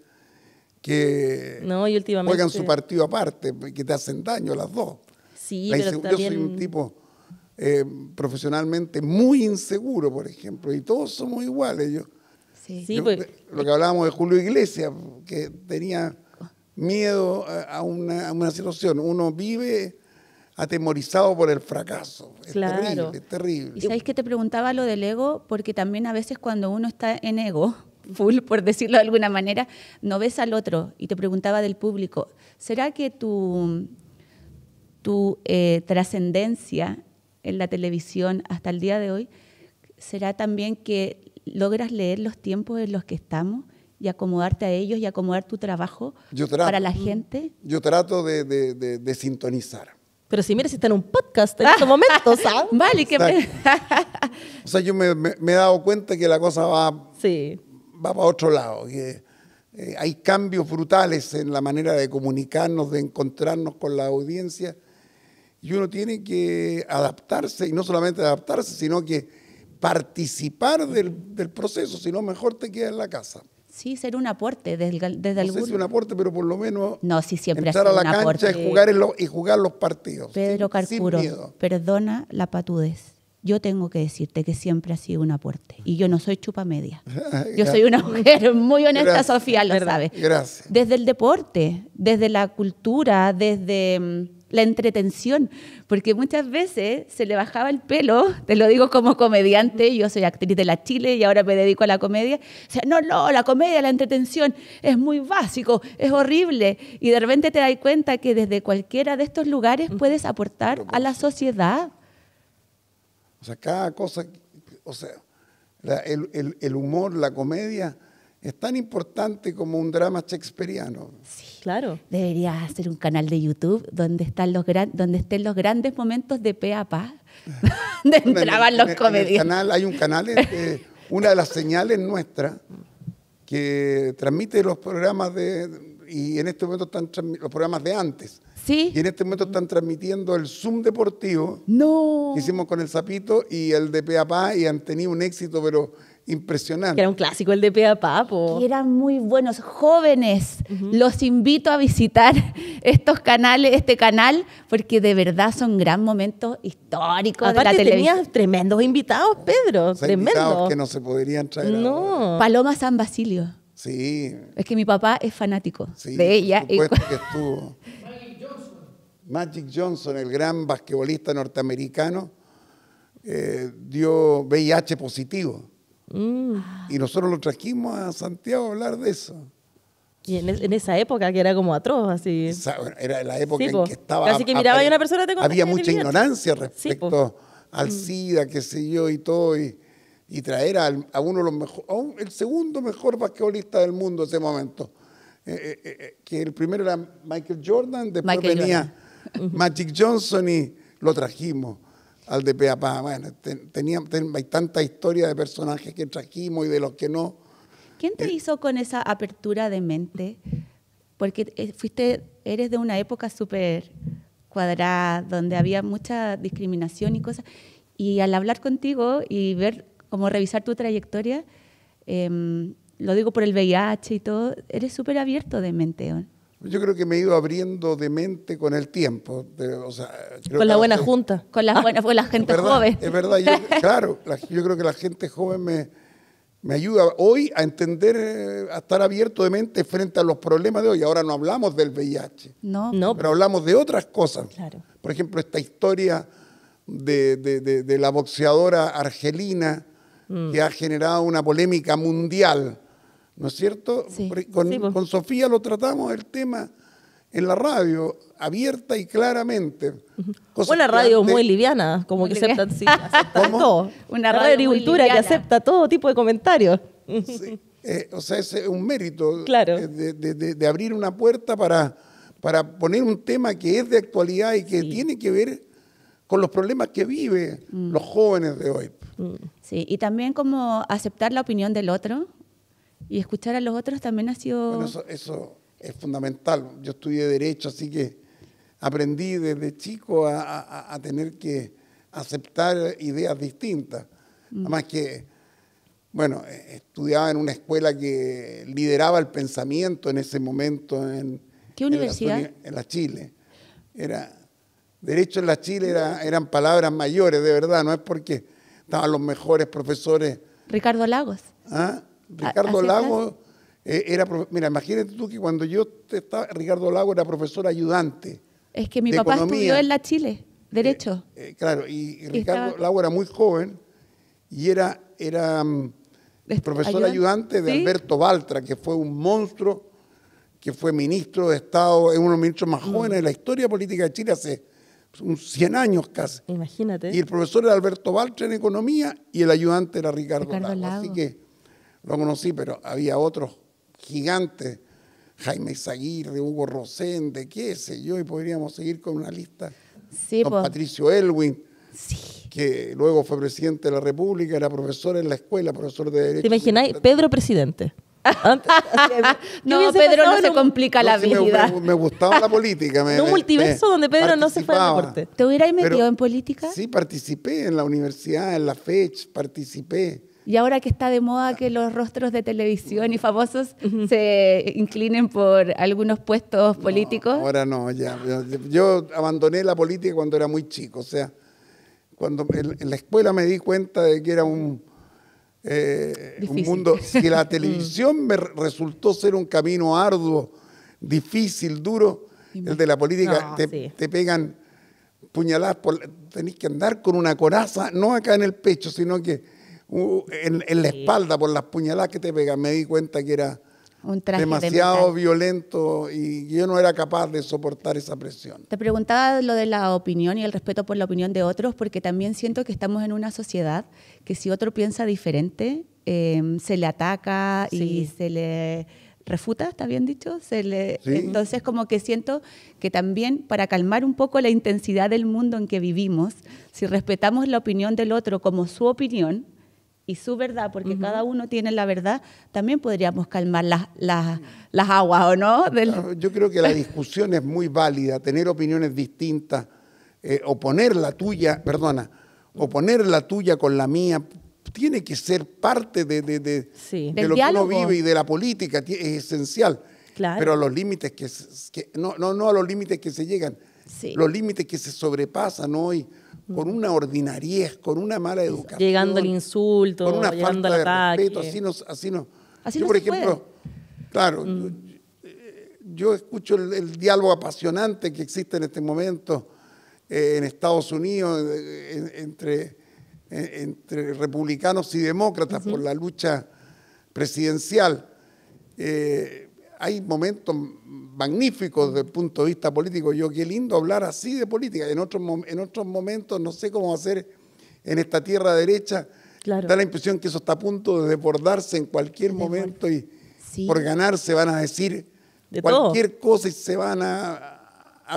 que no, juegan su partido aparte, que te hacen daño las dos. Sí, pero Yo soy un tipo eh, profesionalmente muy inseguro, por ejemplo, y todos somos iguales. Yo, sí, Lo pues. que hablábamos de Julio Iglesias, que tenía miedo a una, situación. Uno vive atemorizado por el fracaso. Es terrible, es terrible. Y sabéis que te preguntaba lo del ego, porque también a veces cuando uno está en ego, full, por decirlo de alguna manera, no ves al otro. Y te preguntaba del público, ¿será que tu, tu eh, trascendencia en la televisión hasta el día de hoy será también que logras leer los tiempos en los que estamos? y acomodarte a ellos y acomodar tu trabajo para la mm. gente? Yo trato de, de, de, sintonizar. Pero si miras está en un podcast en estos momento, [laughs] ¿sabes? Vale, qué o sea, yo me, me, he dado cuenta que la cosa va... Sí va para otro lado. Eh, eh, hay cambios brutales en la manera de comunicarnos, de encontrarnos con la audiencia, y uno tiene que adaptarse, y no solamente adaptarse, sino que participar del, proceso, si no mejor te quedas en la casa. Sí, ser un aporte desde, desde no sé si un aporte, pero por lo menos no, sí, siempre entrar a la cancha y jugar, en y jugar los partidos. Pedro sin, perdona la patudez yo tengo que decirte que siempre ha sido un aporte. Y yo no soy chupa media. [laughs] Yo soy una mujer muy honesta, Sofía, lo sabes. Gracias. Desde el deporte, desde la cultura, desde mm, la entretención, porque muchas veces se le bajaba el pelo, te lo digo como comediante, yo soy actriz de la Chile y ahora me dedico a la comedia, o sea, no, no, la comedia, la entretención es muy básico, es horrible, y de repente te das cuenta que desde cualquiera de estos lugares puedes aportar a la sociedad. O sea, cada cosa, o sea, el, humor, la comedia, es tan importante como un drama shakespeariano. Sí, claro. Debería hacer un canal de YouTube donde, están los gran, donde estén los grandes momentos de pe a pa, donde [laughs] entraban los comediantes. hay un canal, eh, una de las señales nuestras que transmite los programas de, y en este momento están los programas de antes. Y en este momento están transmitiendo el Zoom deportivo. No. hicimos con el Zapito y el de Peapá y han tenido un éxito, pero impresionante. era un clásico el de Peapá, Y eran muy buenos. Jóvenes, los invito a visitar [laughs] estos canales, este canal, porque de verdad son gran momentos históricos de tenías tremendos invitados, Pedro. Tremendos. tremendos. que no se podrían traer. No. Paloma San Basilio. Sí. Es que mi papá es fanático de ella. Por supuesto que estuvo. [laughs] Magic Johnson, el gran basquetbolista norteamericano, eh, dio VIH positivo. Mm. Y nosotros lo trajimos a Santiago a hablar de eso. Y en, esa época que era como atroz, así. era la época en que estaba. que miraba una persona Había mucha ignorancia respecto al mm. SIDA, qué sé yo, y todo. Y, traer a, uno de los mejores, el segundo mejor basquetbolista del mundo en ese momento. Eh, eh, que el primero era Michael Jordan, después venía [laughs] Magic Johnson y lo trajimos al de Peapá. Bueno, tenía, hay tanta historia de personajes que trajimos y de los que no. ¿Quién te eh, hizo con esa apertura de mente? Porque eh, fuiste, eres de una época súper cuadrada, donde había mucha discriminación y cosas. Y al hablar contigo y ver, cómo revisar tu trayectoria, em, lo digo por el VIH y todo, eres súper abierto de mente. Yo creo que me he ido abriendo de mente con el tiempo. con la buena junta, con la, buena, con la [laughs] gente joven. Es verdad, [laughs] claro, yo creo que la gente joven me, ayuda hoy a entender, eh, a estar abierto de mente frente a los problemas de hoy. Ahora no hablamos del VIH, pero hablamos de otras cosas. Por ejemplo, esta historia de, la boxeadora argelina mm. que ha generado una polémica mundial ¿No es cierto? Pues. Con, Sofía lo tratamos el tema en la radio, abierta y claramente. Cosa la radio muy liviana, como que acepta [laughs] todo. Una radio, de agricultura que acepta todo tipo de comentarios. Eh, o sea, es un mérito eh, claro. de, abrir una puerta para, para poner un tema que es de actualidad y que tiene que ver con los problemas que viven mm. los jóvenes de hoy. Mm. Sí, y también como aceptar la opinión del otro, y escuchar a los otros también ha sido... eso, es fundamental. Yo estudié Derecho, así que aprendí desde chico a, tener que aceptar ideas distintas. Mm. Nada más que, bueno, eh, estudiaba en una escuela que lideraba el pensamiento en ese momento en... ¿Qué universidad? En la, Chile. Era... Derecho en la Chile eran palabras mayores, de verdad, no es porque estaban los mejores profesores. Ricardo Lagos. ¿Ah? Ricardo Lago eh, era, mira, imagínate tú que cuando yo estaba, Ricardo Lago era profesor ayudante. Es que mi papá estudió en la Chile, eh, derecho. Eh, claro, y, Ricardo Lago era muy joven y era, era mm, profesor ayudante, de Alberto Baltra, que fue un monstruo, que fue ministro de Estado, es uno de los ministros más mm. jóvenes de la historia política de Chile hace unos 100 años casi. Imagínate. Y el profesor era Alberto Baltra en economía y el ayudante era Ricardo, Lago. Lago. Así que lo conocí, pero había otros gigantes, Jaime Zaguirre, Hugo Rosén, de qué sé yo, y podríamos seguir con una lista. Sí, Patricio Elwin. que luego fue presidente de la República, era profesor en la escuela, profesor de Derecho. ¿Te imagináis? Pedro presidente. [laughs] [laughs] no, Pedro no se complica la vida. Me, gustaba la política. Me, [laughs] un multiverso donde Pedro no se fue al deporte. ¿Te hubiera metido en política? Sí, participé en la universidad, en la FECH, participé. Y ahora que está de moda que los rostros de televisión y famosos se inclinen por algunos puestos políticos. ahora no, ya. Yo, abandoné la política cuando era muy chico. O sea, cuando en, la escuela me di cuenta de que era un, eh, mundo. Que la [laughs] mm. televisión me resultó ser un camino arduo, difícil, duro. El de la política te, pegan puñaladas, tenés que andar con una coraza, no acá en el pecho, sino que en, la espalda por las puñaladas que te pegan. Me di cuenta que era Un demasiado violento y yo no era capaz de soportar esa presión. Te preguntaba lo de la opinión y el respeto por la opinión de otros, porque también siento que estamos en una sociedad que si otro piensa diferente, em, se le ataca y se le refuta, ¿está bien dicho? Se le, Entonces como que siento que también para calmar un poco la intensidad del mundo en que vivimos, si respetamos la opinión del otro como su opinión, y su verdad, porque cada uno tiene la verdad, también podríamos calmar las, las, las aguas, ¿o no? Ah, yo creo que la discusión es muy válida, tener opiniones distintas, eh, oponer la tuya, perdona, oponer la tuya con la mía, tiene que ser parte de, de, lo que uno vive y de la política, es esencial. Pero a los límites que, que, no, no, no a los límites que se llegan, los límites que se sobrepasan hoy con una ordinariez, con una mala educación. Llegando al insulto, con una falta de respeto, así no, así yo, por ejemplo, claro, mm. eh, yo, escucho el, diálogo apasionante que existe en este momento eh, en Estados Unidos eh, entre, republicanos y demócratas por la lucha presidencial. hay momentos magnífico desde el punto de vista político. Yo, qué lindo hablar así de política. En otros, en otros momentos no sé cómo hacer en esta tierra derecha. Da la impresión que eso está a punto de desbordarse en cualquier momento y por ganar se van a decir cualquier cosa y se van a,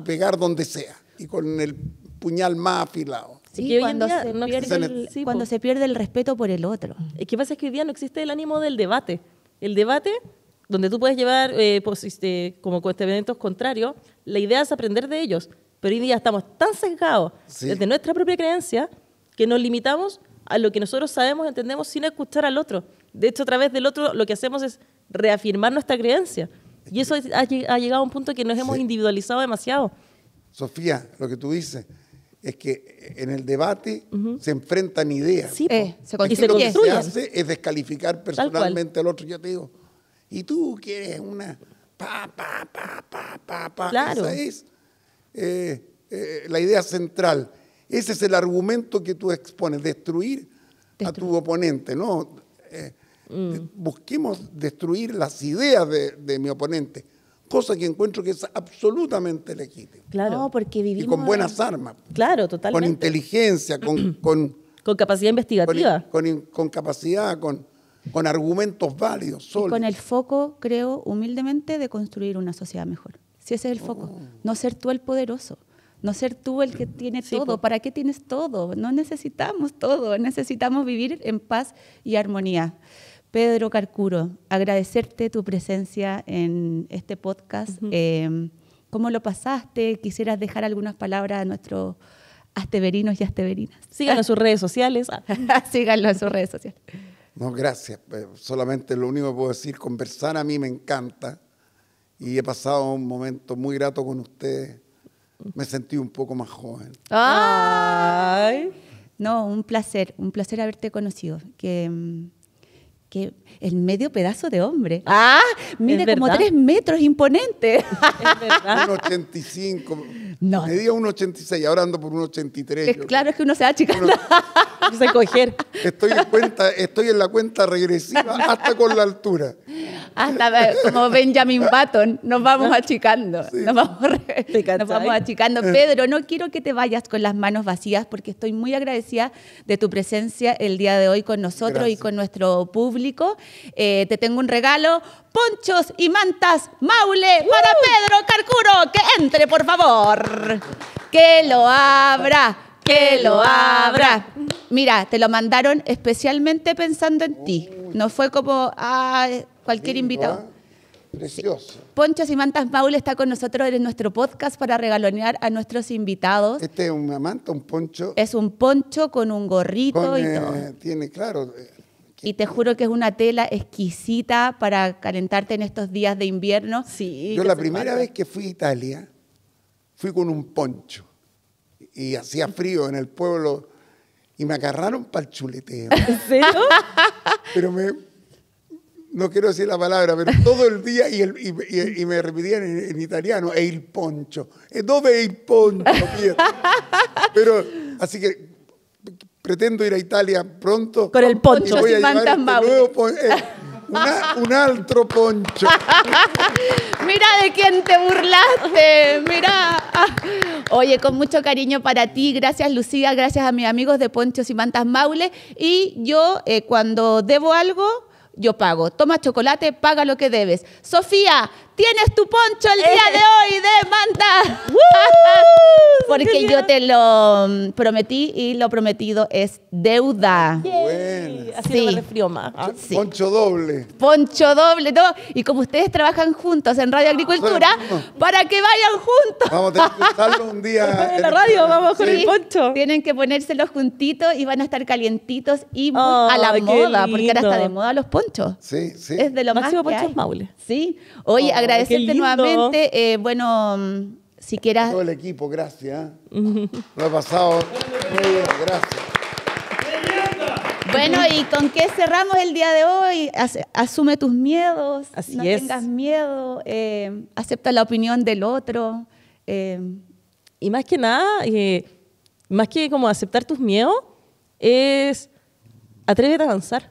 pegar donde sea y con el puñal más afilado. Sí, cuando, se, pierde el, respeto por el otro. Es que pasa es que hoy día no existe el ánimo del debate. El debate donde tú puedes llevar eh, pues, este, como con este, como eventos contrarios, la idea es aprender de ellos. Pero hoy día estamos tan cercados desde nuestra propia creencia que nos limitamos a lo que nosotros sabemos, entendemos, sin escuchar al otro. De hecho, a través del otro lo que hacemos es reafirmar nuestra creencia. Y eso ha, llegado a un punto que nos hemos individualizado demasiado. Sofía, lo que tú dices es que en el debate se enfrentan ideas. Sí, eh, se, y lo que se hace es descalificar personalmente al otro. Yo te digo, y tú quieres una pa, pa, pa, pa, pa, pa. Esa es eh, eh, la idea central. Ese es el argumento que tú expones, destruir, a tu oponente, ¿no? Eh, mm. Busquemos destruir las ideas de, mi oponente, cosa que encuentro que es absolutamente legítima. Claro, porque vivimos... Y con buenas armas. Claro, totalmente. Con inteligencia, con... con, capacidad investigativa. [clears throat] con capacidad, con con argumentos válidos. solo. con el foco, creo, humildemente, de construir una sociedad mejor. Si ese es el foco, oh. no ser tú el poderoso. No ser tú el que tiene todo. ¿Para qué tienes todo? No necesitamos todo. Necesitamos vivir en paz y armonía. Pedro Carcuro, agradecerte tu presencia en este podcast. Em, ¿Cómo lo pasaste? ¿Quisieras dejar algunas palabras a nuestros asteverinos y asteverinas? Síganlo en sus redes sociales. [laughs] Síganlo en sus redes sociales. No, gracias. Eh, solamente lo único que puedo decir, conversar a mí me encanta y he pasado un momento muy grato con ustedes. Me sentí un poco más joven. ¡Ay! No, un placer, un placer haberte conocido. Que mm, que el medio pedazo de hombre. Ah, mide como tres metros, imponente. [laughs] Es verdad. 1,85. No. Medía 1,86, ahora ando por 1,83. Es, claro, es que uno se va achicando. se [laughs] coger. Estoy en, cuenta, estoy en la cuenta regresiva hasta con la altura. Hasta eh, como Benjamin Button, nos vamos ah, achicando. Nos, vamos, achicando. Eh. Pedro, no quiero que te vayas con las manos vacías porque estoy muy agradecida de tu presencia el día de hoy con nosotros y con nuestro público eh, te tengo un regalo, ponchos y mantas Maule para Pedro Carcuro. Que entre, por favor. Que lo abra, que lo abra. Mira, te lo mandaron especialmente pensando en ti. No fue como a cualquier invitado. ¿eh? Precioso. Ponchos y Mantas Maule está con nosotros en nuestro podcast para regalonear a nuestros invitados. Este es un manta, un poncho. Es un poncho con un gorrito y eh, todo. Tiene, claro, y te juro que es una tela exquisita para calentarte en estos días de invierno. Sí, Yo la primera vez que fui a Italia, fui con un poncho y hacía frío en el pueblo y me agarraron para el chuleteo. ¿En serio? [laughs] Pero me, no quiero decir la palabra, pero todo el día y, me repetían en, italiano, el poncho, ¿Dónde dove poncho. [laughs] Pero así que pretendo ir a Italia pronto. Con el poncho. y mantas Maule. un altro poncho. [laughs] mira de quién te burlaste, mira. Oye, con mucho cariño para ti, gracias Lucía, gracias a mis amigos de Ponchos y Mantas Maule. Y yo eh, cuando debo algo, yo pago. Toma chocolate, paga lo que debes. Sofía, tienes tu poncho el día de eh. hoy, de demanda. [laughs] [laughs] Porque yo te lo mm, prometí y lo prometido es deuda. Bueno. Así sí. más. Poncho doble. Poncho doble, todo. Y como ustedes trabajan juntos en Radio Agricultura, ah, para que vayan juntos. Vamos a tener que [laughs] un día. en la radio, vamos con el poncho. Tienen que ponérselos juntitos y van a estar calientitos y a la moda, porque ahora está de moda los ponchos. Sí, sí. Es de lo Máximo más ponchos hay. Maule. Sí. Hoy oh agradecerte nuevamente. Eh, bueno, mm, si quieras. Todo el equipo, gracias. ¿eh? Lo ha pasado muy bien, gracias. Bueno, ¿y con qué cerramos el día de hoy? Asume tus miedos, no tengas miedo, eh, acepta la opinión del otro. Y más que nada, más que como aceptar tus miedos, es atrévete a avanzar.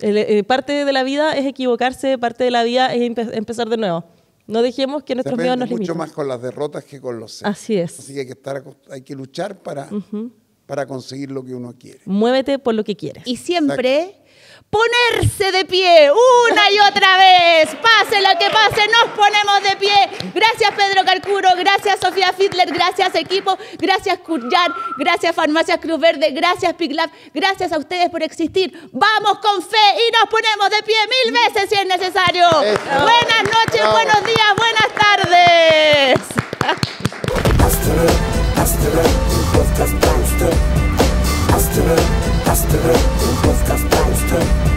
Eh, parte de la vida es equivocarse, parte de la vida es empezar de nuevo. No dejemos que nuestros miedos nos limiten. mucho más con las derrotas que con los Así es. Así que hay que, luchar para, para conseguir lo que uno quiere. Muévete por lo que quieres. Y siempre ponerse de pie una y otra vez. Pase lo que pase, nos ponemos de pie. Gracias Pedro Carcuro. gracias Sofía Fitler, gracias equipo, gracias Curyar, gracias Farmacia Cruz Verde, gracias PICLAB, gracias a ustedes por existir. Vamos con fe y nos ponemos de pie mil veces si es necesario. Buenas noches, buenos días, buenas tardes. Bye.